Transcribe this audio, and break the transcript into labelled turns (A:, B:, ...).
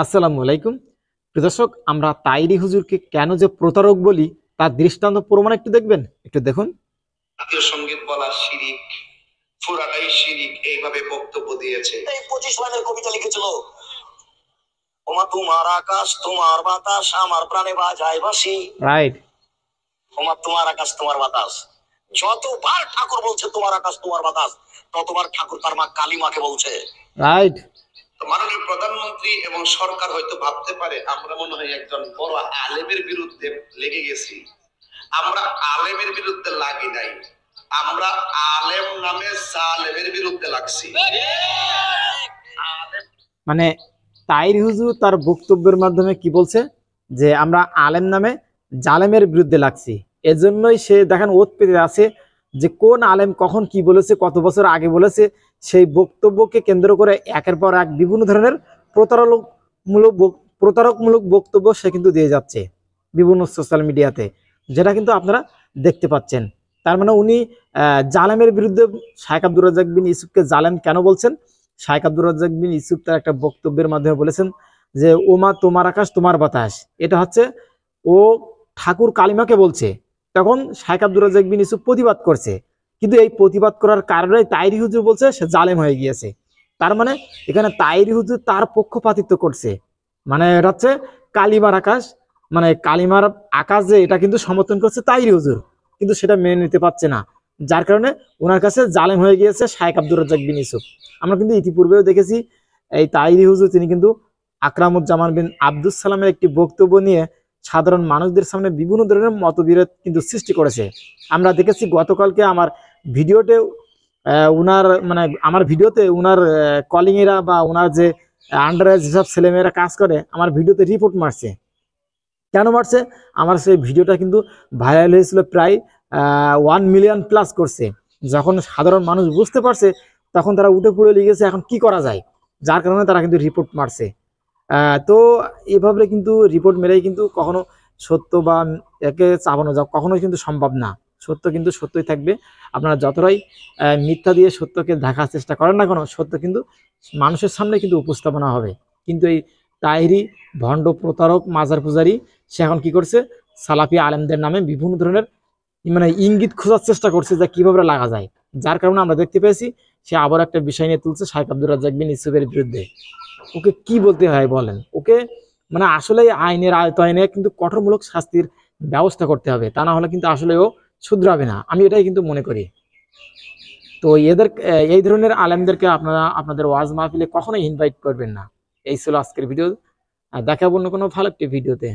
A: আসসালামু আলাইকুম দর্শক আমরা তাইরি হুজুরকে কেন যে প্রতারক বলি তার দৃষ্টান্ত প্রমাণ একটু দেখবেন একটু দেখুন জাতীয় সঙ্গীত বলা শিরিক শিরিক এইভাবে বক্তব্য দিয়েছে এই পঁচিশ লাইনের কবিতা লিখেছিল ওমা তোমার আকাশ তোমার বাতাস আমার প্রাণে বাজায় বাসি রাইট ওমা তোমার আকাশ তোমার বাতাস যতবার ঠাকুর বলছে তোমার আকাশ তোমার বাতাস ততবার ঠাকুর তার মা মাকে বলছে রাইট মাননীয় প্রধানমন্ত্রী এবং সরকার হয়তো ভাবতে পারে আমরা মনে হয় একজন বড় আলেমের বিরুদ্ধে লেগে গেছি আমরা আলেমের বিরুদ্ধে লাগি নাই আমরা আলেম নামে সালেমের বিরুদ্ধে লাগছি মানে তাইর হুজুর তার বক্তব্যের মাধ্যমে কি বলছে যে আমরা আলেম নামে জালেমের বিরুদ্ধে লাগছি এজন্যই সে দেখেন ওত পেতে আছে যে কোন আলেম কখন কি বলেছে কত বছর আগে বলেছে সেই বক্তব্যকে কেন্দ্র করে একের পর এক বিভিন্ন ধরনের প্রতারকমূলক প্রতারকমূলক বক্তব্য সে কিন্তু দিয়ে যাচ্ছে বিভিন্ন সোশ্যাল মিডিয়াতে যেটা কিন্তু আপনারা দেখতে পাচ্ছেন তার মানে উনি জালেমের বিরুদ্ধে শাহেক আব্দুর রাজাক বিন ইসুফকে জালেম কেন বলছেন শাহেক আব্দুর রাজাক বিন ইসুফ তার একটা বক্তব্যের মাধ্যমে বলেছেন যে ওমা তোমার আকাশ তোমার বাতাস এটা হচ্ছে ও ঠাকুর কালিমাকে বলছে তখন শাহেক আব্দুর রাজাক বিন ইসুফ প্রতিবাদ করছে কিন্তু এই প্রতিবাদ করার কারণে তাইরি হুজুর বলছে সে জালেম হয়ে গিয়েছে তার মানে এখানে তাইরি হুজুর তার পক্ষপাতিত্ব করছে মানে এটা হচ্ছে কালিমার আকাশ মানে কালিমার আকাশ যে এটা কিন্তু সমর্থন করছে তাইরি হুজুর কিন্তু সেটা মেনে নিতে পারছে না যার কারণে ওনার কাছে জালেম হয়ে গিয়েছে শায়েক আব্দুর রাজ্জাক বিন ইসুফ আমরা কিন্তু ইতিপূর্বেও দেখেছি এই তাইরি হুজুর তিনি কিন্তু আকরামুজ্জামান বিন আব্দুল সালামের একটি বক্তব্য নিয়ে সাধারণ মানুষদের সামনে বিভিন্ন ধরনের মতবিরোধ কিন্তু সৃষ্টি করেছে আমরা দেখেছি গতকালকে আমার ভিডিওতে উনার মানে আমার ভিডিওতে উনার কলিংয়েরা বা ওনার যে আন্ডারে যেসব ছেলেমেয়েরা কাজ করে আমার ভিডিওতে রিপোর্ট মারছে কেন মারছে আমার সেই ভিডিওটা কিন্তু ভাইরাল হয়েছিল প্রায় ওয়ান মিলিয়ন প্লাস করছে যখন সাধারণ মানুষ বুঝতে পারছে তখন তারা উঠে পড়ে লিখেছে এখন কি করা যায় যার কারণে তারা কিন্তু রিপোর্ট মারছে তো এভাবে কিন্তু রিপোর্ট মেরেই কিন্তু কখনো সত্য বা একে চাপানো যাক কখনোই কিন্তু সম্ভব না সত্য কিন্তু সত্যই থাকবে আপনারা যতটাই মিথ্যা দিয়ে সত্যকে দেখার চেষ্টা করেন না কেন সত্য কিন্তু মানুষের সামনে কিন্তু উপস্থাপনা হবে কিন্তু এই তাহিরি ভণ্ড প্রতারক মাজার পূজারি সে এখন কী করছে সালাফি আলেমদের নামে বিভিন্ন ধরনের মানে ইঙ্গিত খোঁজার চেষ্টা করছে যে কীভাবে লাগা যায় যার কারণে আমরা দেখতে পেয়েছি সে আবার একটা বিষয় নিয়ে তুলছে শাহেক আব্দুর রাজ্জাক বিন ইসুফের বিরুদ্ধে ওকে কি বলতে হয় বলেন ওকে মানে আসলে আইনের আইনে কিন্তু কঠোরমূলক শাস্তির ব্যবস্থা করতে হবে তা না হলে কিন্তু আসলে ও শুধরাবে না আমি এটাই কিন্তু মনে করি তো এদের এই ধরনের আলেমদেরকে আপনারা আপনাদের ওয়াজ মাহফিলে কখনোই ইনভাইট করবেন না এই ছিল আজকের ভিডিও দেখাবো অন্য কোনো ভালো একটি ভিডিওতে